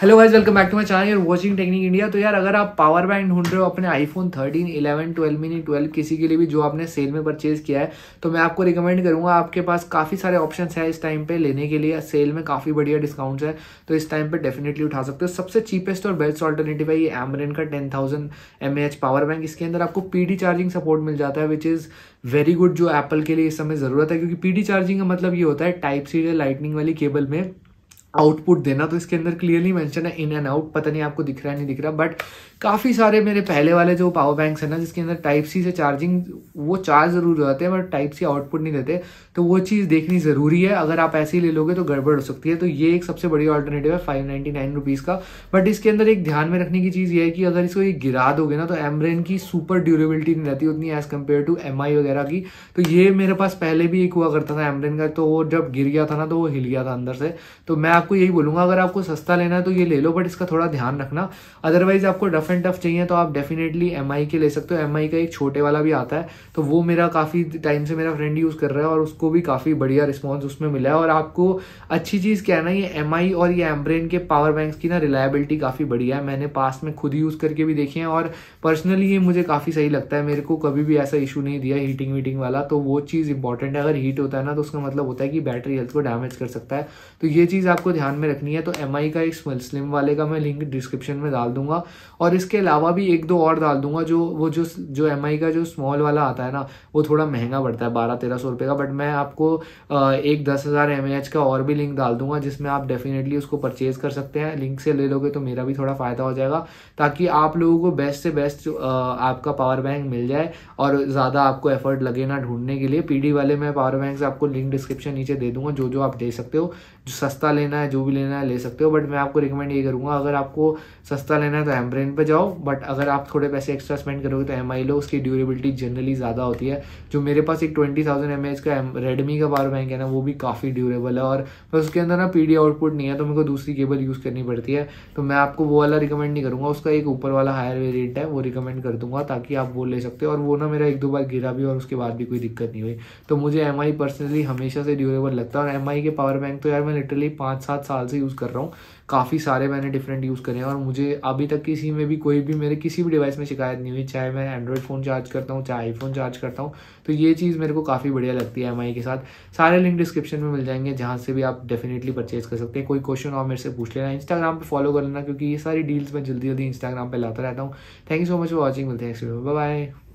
hello guys welcome back to my channel you're watching technique India तो यार अगर आप पावर बैंक ढूंढ रहे हो अपने आईफोन 13, 11, 12 मिनी 12 किसी के लिए भी जो आपने सेल में परचेज किया है तो मैं आपको रिकमेंड करूंगा आपके पास काफ़ी सारे ऑप्शंस हैं इस टाइम पे लेने के लिए सेल में काफ़ी बढ़िया डिस्काउंट्स है तो इस टाइम पर डेफिनेटली उठा सकते हो सबसे चीपेस्ट और बेस्ट ऑल्टरनेटिव है ये एमरेन का टेन थाउजेंड पावर बैंक इसके अंदर आपको पी चार्जिंग सपोर्ट मिल जाता है विच इज़ वेरी गुड जो एप्पल के लिए इस समय ज़रूरत है क्योंकि पी चार्जिंग का मतलब ये होता है टाइप सी लाइटनिंग वाली केबल में आउटपुट देना तो इसके अंदर क्लियरली मेंशन है इन एंड आउट पता नहीं आपको दिख रहा है नहीं दिख रहा बट काफ़ी सारे मेरे पहले वाले जो पावर बैंक्स हैं ना जिसके अंदर टाइप सी से चार्जिंग वो चार्ज ज़रूर रहते हैं बट टाइप सी आउटपुट नहीं देते तो वो चीज़ देखनी ज़रूरी है अगर आप ऐसे ही ले लोगे तो गड़बड़ हो सकती है तो ये एक सबसे बड़ी ऑल्टरनेटिव है फाइव नाइन्टी नाइन रुपीज़ का बट इसके अंदर एक ध्यान में रखने की चीज़ ये है कि अगर इसको ये गिरा दोगे ना तो एमरेन की सुपर ड्यूरेबिलिटी नहीं रहती उतनी एज़ कम्पेयर टू एम वगैरह की तो ये मेरे पास पहले भी एक हुआ करता था एमरेन का तो वो जब गिर गया था ना तो वो हिल गया था अंदर से तो मैं आपको यही बोलूँगा अगर आपको सस्ता लेना है तो ये ले लो बट इसका थोड़ा ध्यान रखना अदरवाइज़ आपको डफ एंड टफ चाहिए तो आप डेफिनेटली एम के ले सकते हो एम का एक छोटे वाला भी आता है तो वो मेरा काफ़ी टाइम से मेरा फ्रेंड यूज़ कर रहा है और उसको भी काफ़ी बढ़िया रिस्पॉन्स उसमें मिला है और आपको अच्छी चीज़ क्या है ना ये एम और ये एम्ब्रेन के पावर बैंक की ना रिलायबिलिटी काफ़ी बढ़िया है मैंने पास में खुद यूज़ करके भी देखे हैं और पर्सनली ये मुझे काफ़ी सही लगता है मेरे को कभी भी ऐसा इशू नहीं दिया हीटिंग वीटिंग वाला तो वो चीज़ इंपॉर्टेंट है अगर हीट होता है ना तो उसका मतलब होता है कि बैटरी हेल्थ को डैमेज कर सकता है तो ये चीज़ आपको आपको ध्यान में रखनी है तो एम का एक स्लिम वाले का मैं लिंक डिस्क्रिप्शन में डाल दूंगा और इसके अलावा भी एक दो और डाल दूंगा जो वो जो जो एम का जो स्मॉल वाला आता है ना वो थोड़ा महंगा पड़ता है बारह तेरह सौ का बट मैं आपको एक दस हज़ार एम का और भी लिंक डाल दूंगा जिसमें आप डेफिनेटली उसको परचेज़ कर सकते हैं लिंक से ले लोगे तो मेरा भी थोड़ा फ़ायदा हो जाएगा ताकि आप लोगों को बेस्ट से बेस्ट आपका पावर बैंक मिल जाए और ज़्यादा आपको एफर्ट लगे ना ढूंढने के लिए पी वाले मैं पावर बैंक से आपको लिंक डिस्क्रिप्शन नीचे दे दूंगा जो जो आप दे सकते हो जो सस्ता लेना लेना है जो भी लेना है ले सकते हो बट मैं आपको रिकमेंड ये करूँगा अगर आपको सस्ता लेना है तो हेमब्रेन पर जाओ बट अगर आप थोड़े पैसे एक्स्ट्रा स्पेंड करोगे तो एम लो उसकी ड्यूरेबिलिटी जनरली ज़्यादा होती है जो मेरे पास एक ट्वेंटी थाउजेंड का रेडमी का पावर बैंक है ना वो भी काफ़ी ड्यूरेबल है और बस उसके अंदर ना पी डी आउटपुट नहीं है तो मेरे को दूसरी केबल यूज़ करनी पड़ती है तो मैं आपको वो वाला रिकमेंड नहीं करूँगा उसका एक ऊपर वाला हायर वेरियंट है वो रिकमेंड कर दूंगा ताकि आप वो ले सकते हो और वो ना मेरा एक दो बार गिरा भी और उसके बाद भी कोई दिक्कत नहीं हुई तो मुझे एम आई पर्सनली हमेशा से ड्यूरेबल लगता है और एम आई के पावर बैंक तो यार मैं लिटरली पाँच सात साल से यूज़ कर रहा हूँ काफ़ी सारे मैंने डिफरेंट यूज़ करे हैं और मुझे अभी तक किसी में भी कोई भी मेरे किसी भी डिवाइस में शिकायत नहीं हुई चाहे मैं एंड्रॉयड फ़ोन चार्ज करता हूँ चाहे आईफोन चार्ज करता हूँ तो ये चीज़ मेरे को काफ़ी बढ़िया लगती है एम के साथ सारे लिंक डिस्क्रिप्शन में मिल जाएंगे जहाँ से भी आप डेफिनेटली परचेज कर सकते हैं कोई क्वेश्चन और मेरे से पूछ लेना इंस्टाग्राम पर फॉलो कर लेना क्योंकि ये सारी डील्स मैं जल्दी जल्दी इंस्टाग्राम पर लाता रहता हूँ thank you so much for watching मिलते हैं बाय